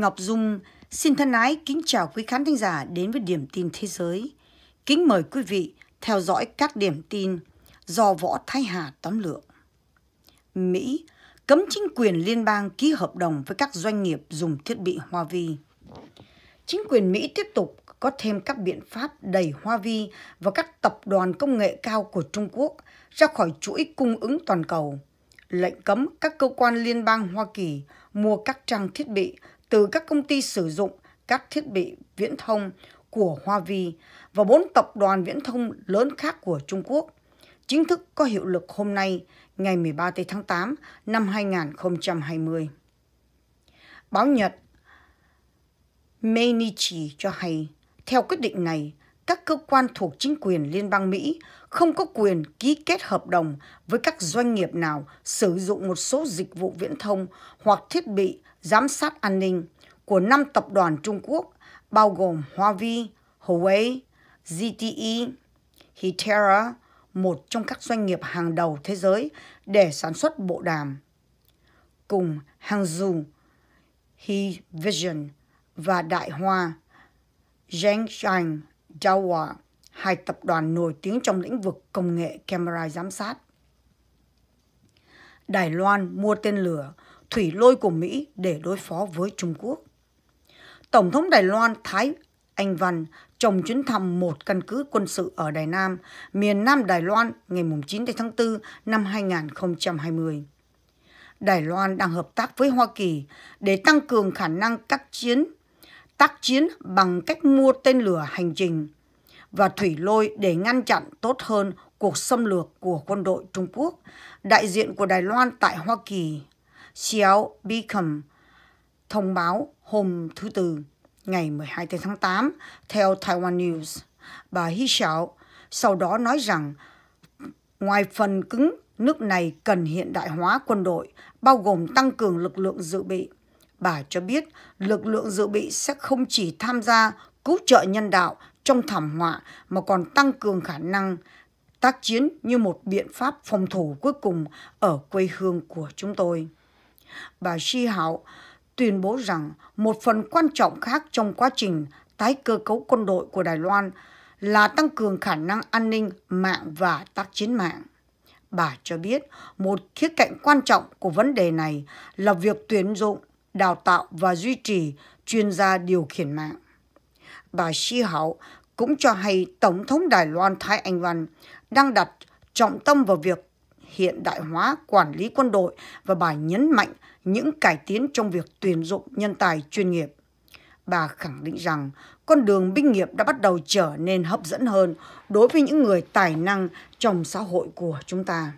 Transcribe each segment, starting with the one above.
Ngọc Dung xin thân ái kính chào quý khán thính giả đến với Điểm tin Thế giới. Kính mời quý vị theo dõi các điểm tin do Võ Thái Hà tóm lược. Mỹ cấm chính quyền liên bang ký hợp đồng với các doanh nghiệp dùng thiết bị Hoa Vi. Chính quyền Mỹ tiếp tục có thêm các biện pháp đẩy Hoa Vi và các tập đoàn công nghệ cao của Trung Quốc ra khỏi chuỗi cung ứng toàn cầu. Lệnh cấm các cơ quan liên bang Hoa Kỳ mua các trang thiết bị từ các công ty sử dụng các thiết bị viễn thông của Hoa Vi và bốn tập đoàn viễn thông lớn khác của Trung Quốc, chính thức có hiệu lực hôm nay, ngày 13 tháng 8 năm 2020. Báo Nhật Mainichi cho hay, theo quyết định này, các cơ quan thuộc chính quyền Liên bang Mỹ không có quyền ký kết hợp đồng với các doanh nghiệp nào sử dụng một số dịch vụ viễn thông hoặc thiết bị giám sát an ninh của năm tập đoàn Trung Quốc bao gồm Huawei, Huawei, ZTE, Hytera, một trong các doanh nghiệp hàng đầu thế giới để sản xuất bộ đàm, cùng Hangzhou, He-Vision và Đại Hoa, Zhengshang, Dahua, hai tập đoàn nổi tiếng trong lĩnh vực công nghệ camera giám sát. Đài Loan mua tên lửa thủy lôi của Mỹ để đối phó với Trung Quốc. Tổng thống Đài Loan Thái Anh Văn trồng chuyến thăm một căn cứ quân sự ở Đài Nam, miền Nam Đài Loan ngày 9 tháng 4 năm 2020. Đài Loan đang hợp tác với Hoa Kỳ để tăng cường khả năng các chiến, tác chiến bằng cách mua tên lửa hành trình và thủy lôi để ngăn chặn tốt hơn cuộc xâm lược của quân đội Trung Quốc, đại diện của Đài Loan tại Hoa Kỳ Xiao Beacom thông báo hôm thứ Tư ngày 12 tháng 8 theo Taiwan News. Bà Hi Xiao sau đó nói rằng ngoài phần cứng, nước này cần hiện đại hóa quân đội, bao gồm tăng cường lực lượng dự bị. Bà cho biết lực lượng dự bị sẽ không chỉ tham gia cứu trợ nhân đạo trong thảm họa mà còn tăng cường khả năng tác chiến như một biện pháp phòng thủ cuối cùng ở quê hương của chúng tôi. Bà Shi Hảo tuyên bố rằng một phần quan trọng khác trong quá trình tái cơ cấu quân đội của Đài Loan là tăng cường khả năng an ninh mạng và tác chiến mạng. Bà cho biết một khía cạnh quan trọng của vấn đề này là việc tuyển dụng, đào tạo và duy trì chuyên gia điều khiển mạng. Bà Shi Hảo cũng cho hay Tổng thống Đài Loan Thái Anh Văn đang đặt trọng tâm vào việc hiện đại hóa quản lý quân đội và bà nhấn mạnh những cải tiến trong việc tuyển dụng nhân tài chuyên nghiệp. Bà khẳng định rằng con đường binh nghiệp đã bắt đầu trở nên hấp dẫn hơn đối với những người tài năng trong xã hội của chúng ta.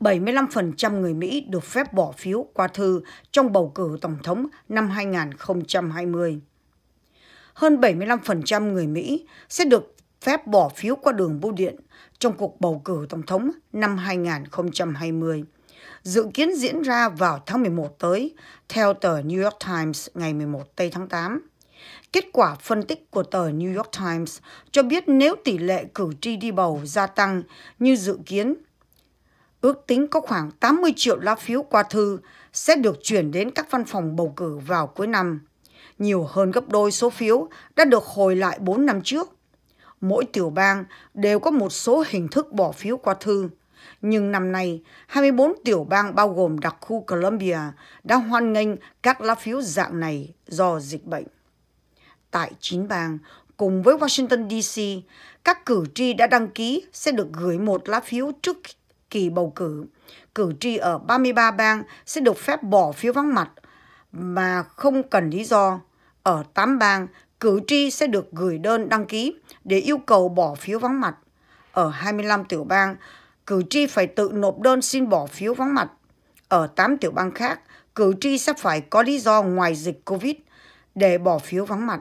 75% người Mỹ được phép bỏ phiếu qua thư trong bầu cử tổng thống năm 2020. Hơn 75% người Mỹ sẽ được phép bỏ phiếu qua đường bưu điện, trong cuộc bầu cử Tổng thống năm 2020, dự kiến diễn ra vào tháng 11 tới, theo tờ New York Times ngày 11 Tây tháng 8. Kết quả phân tích của tờ New York Times cho biết nếu tỷ lệ cử tri đi bầu gia tăng như dự kiến, ước tính có khoảng 80 triệu lá phiếu qua thư sẽ được chuyển đến các văn phòng bầu cử vào cuối năm, nhiều hơn gấp đôi số phiếu đã được hồi lại 4 năm trước mỗi tiểu bang đều có một số hình thức bỏ phiếu qua thư. Nhưng năm nay, 24 tiểu bang bao gồm đặc khu Columbia đã hoan nghênh các lá phiếu dạng này do dịch bệnh. Tại 9 bang, cùng với Washington DC, các cử tri đã đăng ký sẽ được gửi một lá phiếu trước kỳ bầu cử. Cử tri ở 33 bang sẽ được phép bỏ phiếu vắng mặt mà không cần lý do. Ở 8 bang, cử tri sẽ được gửi đơn đăng ký để yêu cầu bỏ phiếu vắng mặt. Ở 25 tiểu bang, cử tri phải tự nộp đơn xin bỏ phiếu vắng mặt. Ở 8 tiểu bang khác, cử tri sẽ phải có lý do ngoài dịch COVID để bỏ phiếu vắng mặt.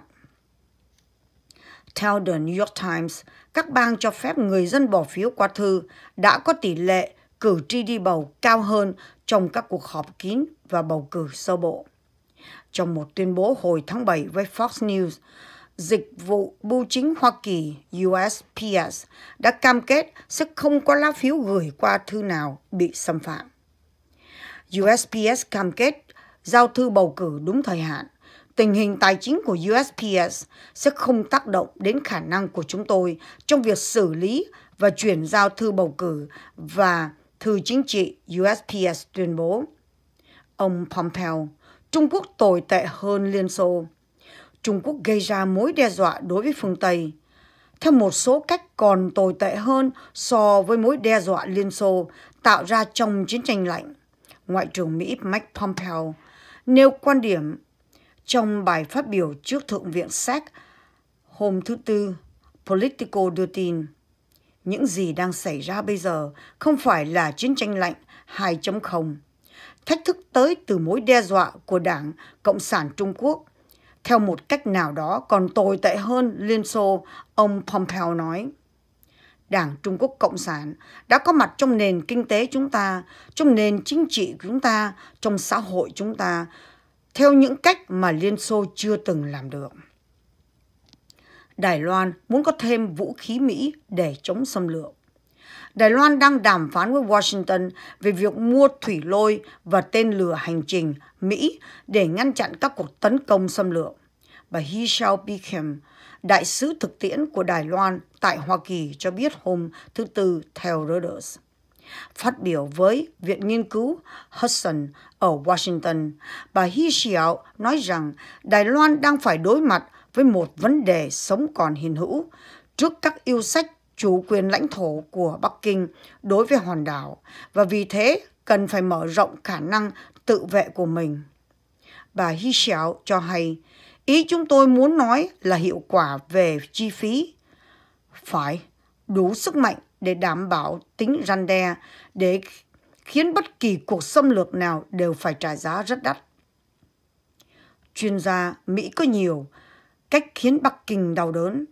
Theo The New York Times, các bang cho phép người dân bỏ phiếu qua thư đã có tỷ lệ cử tri đi bầu cao hơn trong các cuộc họp kín và bầu cử sơ bộ. Trong một tuyên bố hồi tháng 7 với Fox News, dịch vụ bưu chính Hoa Kỳ USPS đã cam kết sẽ không có lá phiếu gửi qua thư nào bị xâm phạm. USPS cam kết giao thư bầu cử đúng thời hạn. Tình hình tài chính của USPS sẽ không tác động đến khả năng của chúng tôi trong việc xử lý và chuyển giao thư bầu cử và thư chính trị USPS tuyên bố. Ông Pompeo Trung Quốc tồi tệ hơn Liên Xô. Trung Quốc gây ra mối đe dọa đối với phương Tây, theo một số cách còn tồi tệ hơn so với mối đe dọa Liên Xô tạo ra trong chiến tranh lạnh. Ngoại trưởng Mỹ Mike Pompeo nêu quan điểm trong bài phát biểu trước Thượng viện Séc hôm thứ Tư, Politico đưa tin, những gì đang xảy ra bây giờ không phải là chiến tranh lạnh 2.0 thách thức tới từ mối đe dọa của Đảng Cộng sản Trung Quốc. Theo một cách nào đó còn tồi tệ hơn Liên Xô, ông Pompeo nói. Đảng Trung Quốc Cộng sản đã có mặt trong nền kinh tế chúng ta, trong nền chính trị của chúng ta, trong xã hội chúng ta, theo những cách mà Liên Xô chưa từng làm được. Đài Loan muốn có thêm vũ khí Mỹ để chống xâm lược. Đài Loan đang đàm phán với Washington về việc mua thủy lôi và tên lửa hành trình Mỹ để ngăn chặn các cuộc tấn công xâm lược. Bà He Shao Bickham, đại sứ thực tiễn của Đài Loan tại Hoa Kỳ cho biết hôm thứ Tư theo Reuters. Phát biểu với Viện Nghiên cứu Hudson ở Washington, bà He Xiao nói rằng Đài Loan đang phải đối mặt với một vấn đề sống còn hiện hữu trước các yêu sách chủ quyền lãnh thổ của Bắc Kinh đối với hòn đảo và vì thế cần phải mở rộng khả năng tự vệ của mình. Bà Hi Xiao cho hay, ý chúng tôi muốn nói là hiệu quả về chi phí. Phải, đủ sức mạnh để đảm bảo tính răn đe, để khiến bất kỳ cuộc xâm lược nào đều phải trả giá rất đắt. Chuyên gia Mỹ có nhiều cách khiến Bắc Kinh đau đớn,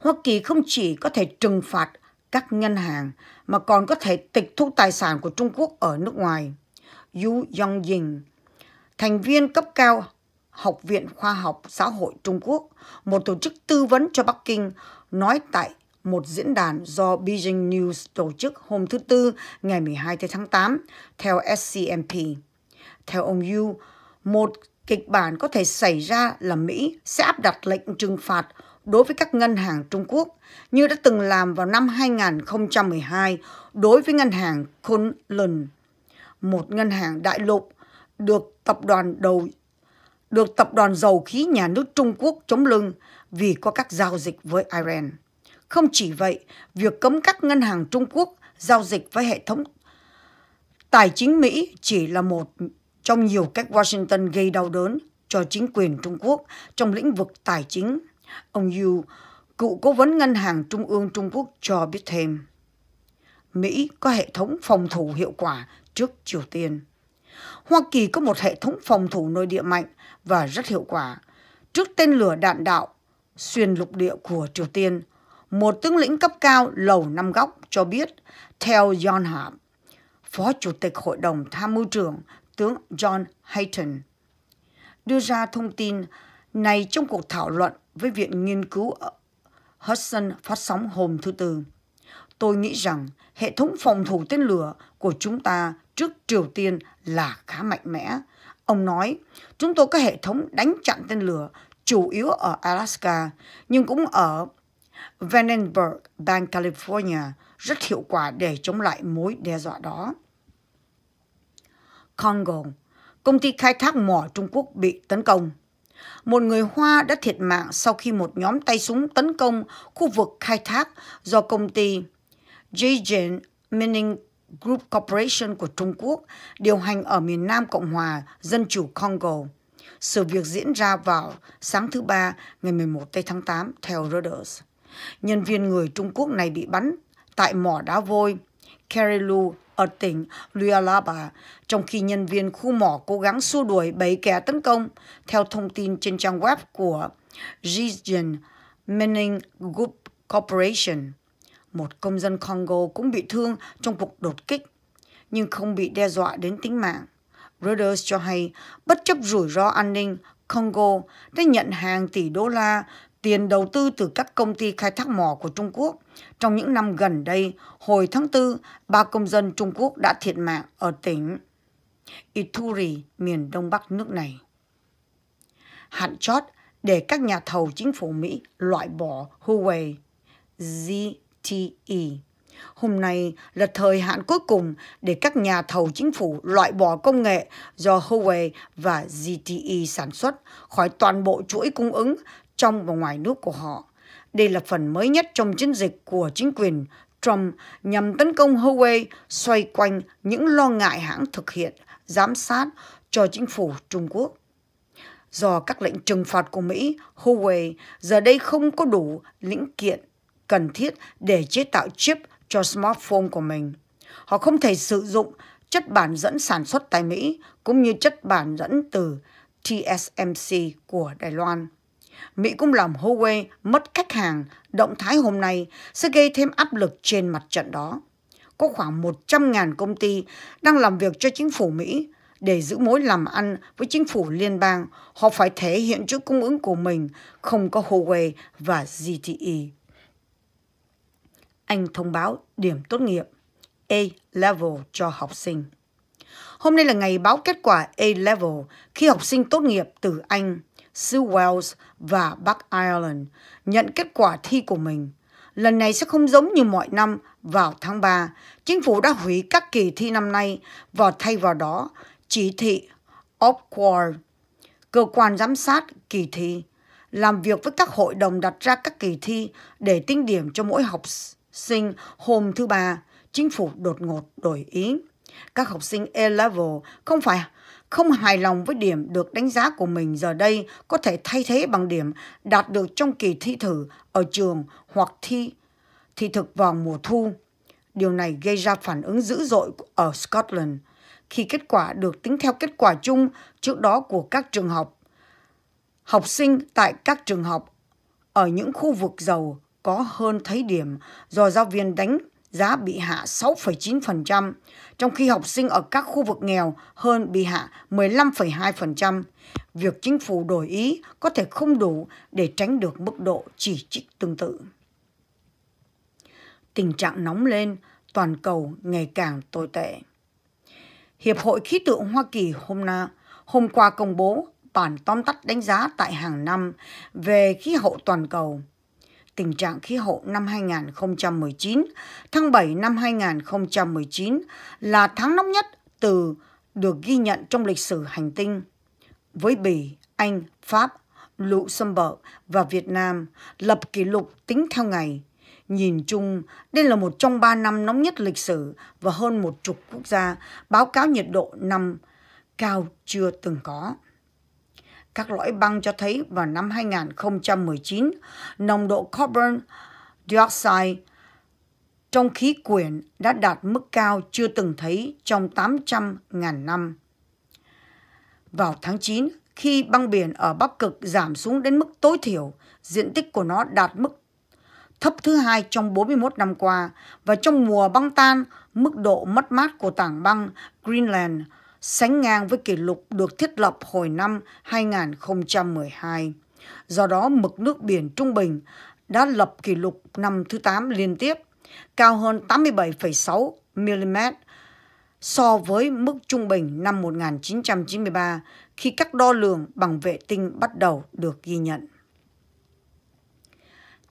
Hoa Kỳ không chỉ có thể trừng phạt các ngân hàng mà còn có thể tịch thu tài sản của Trung Quốc ở nước ngoài. Yu Yongjing, thành viên cấp cao Học viện Khoa học Xã hội Trung Quốc, một tổ chức tư vấn cho Bắc Kinh, nói tại một diễn đàn do Beijing News tổ chức hôm thứ Tư ngày 12 tháng 8, theo SCMP. Theo ông Yu, một kịch bản có thể xảy ra là Mỹ sẽ áp đặt lệnh trừng phạt đối với các ngân hàng Trung Quốc như đã từng làm vào năm 2012 đối với ngân hàng Kunlun, một ngân hàng đại lục được tập đoàn đầu được tập đoàn dầu khí nhà nước Trung Quốc chống lưng vì có các giao dịch với Iran. Không chỉ vậy, việc cấm các ngân hàng Trung Quốc giao dịch với hệ thống tài chính Mỹ chỉ là một trong nhiều cách Washington gây đau đớn cho chính quyền Trung Quốc trong lĩnh vực tài chính Ông Yu, cựu cố vấn Ngân hàng Trung ương Trung Quốc cho biết thêm. Mỹ có hệ thống phòng thủ hiệu quả trước Triều Tiên. Hoa Kỳ có một hệ thống phòng thủ nội địa mạnh và rất hiệu quả trước tên lửa đạn đạo xuyên lục địa của Triều Tiên. Một tướng lĩnh cấp cao lầu năm góc cho biết, theo John Hart, Phó Chủ tịch Hội đồng Tham mưu trưởng tướng John Hayton, đưa ra thông tin này trong cuộc thảo luận với Viện Nghiên cứu ờ, Hudson phát sóng hôm thứ Tư. Tôi nghĩ rằng hệ thống phòng thủ tên lửa của chúng ta trước Triều Tiên là khá mạnh mẽ. Ông nói, chúng tôi có hệ thống đánh chặn tên lửa chủ yếu ở Alaska, nhưng cũng ở Vandenberg, bang California, rất hiệu quả để chống lại mối đe dọa đó. Congo, công ty khai thác mỏ Trung Quốc bị tấn công. Một người Hoa đã thiệt mạng sau khi một nhóm tay súng tấn công khu vực khai thác do công ty Jijin Mining Group Corporation của Trung Quốc điều hành ở miền Nam Cộng hòa Dân chủ Congo. Sự việc diễn ra vào sáng thứ Ba ngày 11 tây tháng 8 theo Reuters. Nhân viên người Trung Quốc này bị bắn tại mỏ đá vôi Kerilu ở tỉnh Lualaba, trong khi nhân viên khu mỏ cố gắng xua đuổi bảy kẻ tấn công. Theo thông tin trên trang web của Region Mining Group Corporation, một công dân Congo cũng bị thương trong cuộc đột kích, nhưng không bị đe dọa đến tính mạng. Reuters cho hay, bất chấp rủi ro an ninh, Congo đã nhận hàng tỷ đô la tiền đầu tư từ các công ty khai thác mỏ của Trung Quốc. Trong những năm gần đây, hồi tháng 4, ba công dân Trung Quốc đã thiệt mạng ở tỉnh Ituri, miền đông bắc nước này. Hạn chót để các nhà thầu chính phủ Mỹ loại bỏ Huawei ZTE. Hôm nay là thời hạn cuối cùng để các nhà thầu chính phủ loại bỏ công nghệ do Huawei và ZTE sản xuất khỏi toàn bộ chuỗi cung ứng trong và ngoài nước của họ. Đây là phần mới nhất trong chiến dịch của chính quyền Trump nhằm tấn công Huawei xoay quanh những lo ngại hãng thực hiện giám sát cho chính phủ Trung Quốc. Do các lệnh trừng phạt của Mỹ, Huawei giờ đây không có đủ linh kiện cần thiết để chế tạo chip cho smartphone của mình. Họ không thể sử dụng chất bản dẫn sản xuất tại Mỹ cũng như chất bản dẫn từ TSMC của Đài Loan. Mỹ cũng làm Huawei mất khách hàng, động thái hôm nay sẽ gây thêm áp lực trên mặt trận đó. Có khoảng 100.000 công ty đang làm việc cho chính phủ Mỹ. Để giữ mối làm ăn với chính phủ liên bang, họ phải thể hiện chuỗi cung ứng của mình, không có Huawei và ZTE. Anh thông báo điểm tốt nghiệp A-Level cho học sinh. Hôm nay là ngày báo kết quả A-Level khi học sinh tốt nghiệp từ Anh xứ Wales và Bắc Ireland nhận kết quả thi của mình. Lần này sẽ không giống như mọi năm vào tháng 3, chính phủ đã hủy các kỳ thi năm nay và thay vào đó chỉ thị Ofqual, cơ quan giám sát kỳ thi, làm việc với các hội đồng đặt ra các kỳ thi để tính điểm cho mỗi học sinh hôm thứ Ba, chính phủ đột ngột đổi ý. Các học sinh A-level không phải không hài lòng với điểm được đánh giá của mình giờ đây có thể thay thế bằng điểm đạt được trong kỳ thi thử ở trường hoặc thi thi thực vào mùa thu. Điều này gây ra phản ứng dữ dội ở Scotland khi kết quả được tính theo kết quả chung trước đó của các trường học. Học sinh tại các trường học ở những khu vực giàu có hơn thấy điểm do giáo viên đánh giá bị hạ 6,9%, trong khi học sinh ở các khu vực nghèo hơn bị hạ 15,2%. Việc chính phủ đổi ý có thể không đủ để tránh được mức độ chỉ trích tương tự. Tình trạng nóng lên toàn cầu ngày càng tồi tệ. Hiệp hội Khí tượng Hoa Kỳ hôm, nay, hôm qua công bố bản tóm tắt đánh giá tại hàng năm về khí hậu toàn cầu tình trạng khí hậu năm 2019, tháng 7 năm 2019 là tháng nóng nhất từ được ghi nhận trong lịch sử hành tinh. Với Bỉ, Anh, Pháp, Luxembourg và Việt Nam lập kỷ lục tính theo ngày. Nhìn chung, đây là một trong ba năm nóng nhất lịch sử và hơn một chục quốc gia báo cáo nhiệt độ năm cao chưa từng có. Các lõi băng cho thấy vào năm 2019, nồng độ carbon dioxide trong khí quyển đã đạt mức cao chưa từng thấy trong 800.000 năm. Vào tháng 9, khi băng biển ở Bắc Cực giảm xuống đến mức tối thiểu, diện tích của nó đạt mức thấp thứ hai trong 41 năm qua và trong mùa băng tan, mức độ mất mát của tảng băng Greenland – sánh ngang với kỷ lục được thiết lập hồi năm 2012. Do đó, mực nước biển trung bình đã lập kỷ lục năm thứ 8 liên tiếp, cao hơn 87,6 mm so với mức trung bình năm 1993 khi các đo lường bằng vệ tinh bắt đầu được ghi nhận.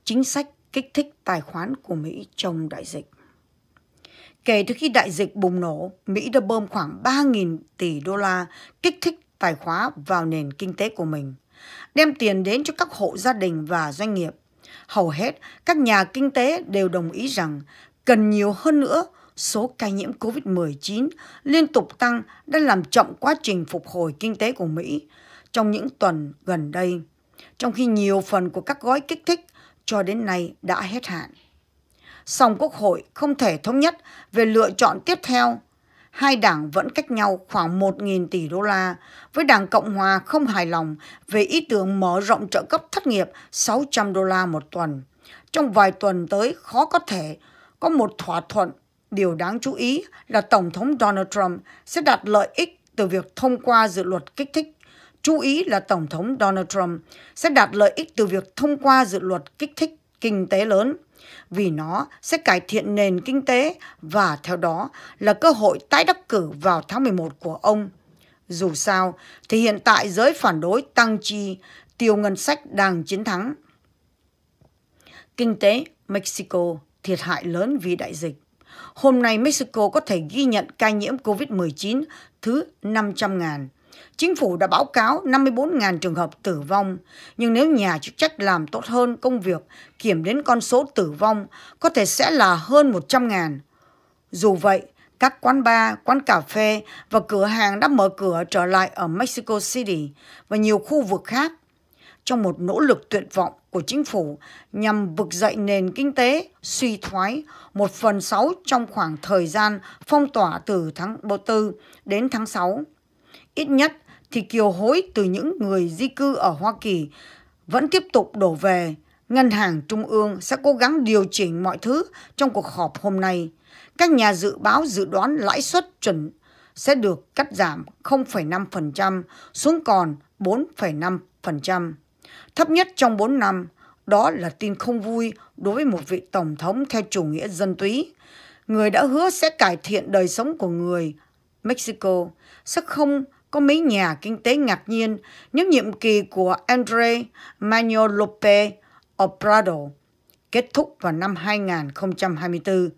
Chính sách kích thích tài khoản của Mỹ trong đại dịch Kể từ khi đại dịch bùng nổ, Mỹ đã bơm khoảng 3.000 tỷ đô la kích thích tài khóa vào nền kinh tế của mình, đem tiền đến cho các hộ gia đình và doanh nghiệp. Hầu hết, các nhà kinh tế đều đồng ý rằng cần nhiều hơn nữa số ca nhiễm COVID-19 liên tục tăng đã làm chậm quá trình phục hồi kinh tế của Mỹ trong những tuần gần đây, trong khi nhiều phần của các gói kích thích cho đến nay đã hết hạn song Quốc hội không thể thống nhất về lựa chọn tiếp theo. Hai đảng vẫn cách nhau khoảng 1.000 tỷ đô la, với đảng Cộng Hòa không hài lòng về ý tưởng mở rộng trợ cấp thất nghiệp 600 đô la một tuần. Trong vài tuần tới khó có thể có một thỏa thuận. Điều đáng chú ý là Tổng thống Donald Trump sẽ đạt lợi ích từ việc thông qua dự luật kích thích chú ý là Tổng thống Donald Trump sẽ đạt lợi ích từ việc thông qua dự luật kích thích kinh tế lớn vì nó sẽ cải thiện nền kinh tế và theo đó là cơ hội tái đắc cử vào tháng 11 của ông. Dù sao thì hiện tại giới phản đối tăng chi, tiêu ngân sách đang chiến thắng. Kinh tế Mexico thiệt hại lớn vì đại dịch. Hôm nay Mexico có thể ghi nhận ca nhiễm COVID-19 thứ 500 000 Chính phủ đã báo cáo 54.000 trường hợp tử vong, nhưng nếu nhà chức trách làm tốt hơn công việc kiểm đến con số tử vong, có thể sẽ là hơn 100.000. Dù vậy, các quán bar, quán cà phê và cửa hàng đã mở cửa trở lại ở Mexico City và nhiều khu vực khác trong một nỗ lực tuyệt vọng của chính phủ nhằm vực dậy nền kinh tế suy thoái một phần sáu trong khoảng thời gian phong tỏa từ tháng 4 đến tháng 6. Ít nhất thì kiều hối từ những người di cư ở Hoa Kỳ vẫn tiếp tục đổ về. Ngân hàng Trung ương sẽ cố gắng điều chỉnh mọi thứ trong cuộc họp hôm nay. Các nhà dự báo dự đoán lãi suất chuẩn sẽ được cắt giảm 0,5% xuống còn 4,5%, thấp nhất trong 4 năm. Đó là tin không vui đối với một vị tổng thống theo chủ nghĩa dân túy. Người đã hứa sẽ cải thiện đời sống của người Mexico sẽ không có mấy nhà kinh tế ngạc nhiên những nhiệm kỳ của Andre Manuel López Obrador kết thúc vào năm 2024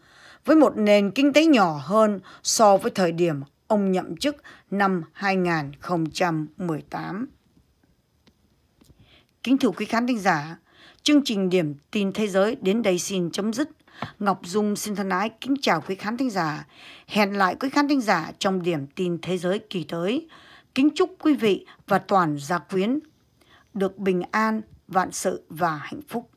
với một nền kinh tế nhỏ hơn so với thời điểm ông nhậm chức năm 2018. Kính thưa quý khán thính giả, chương trình Điểm tin thế giới đến đây xin chấm dứt. Ngọc Dung xin thân ái kính chào quý khán thính giả. Hẹn lại quý khán thính giả trong Điểm tin thế giới kỳ tới. Kính chúc quý vị và toàn gia quyến được bình an, vạn sự và hạnh phúc.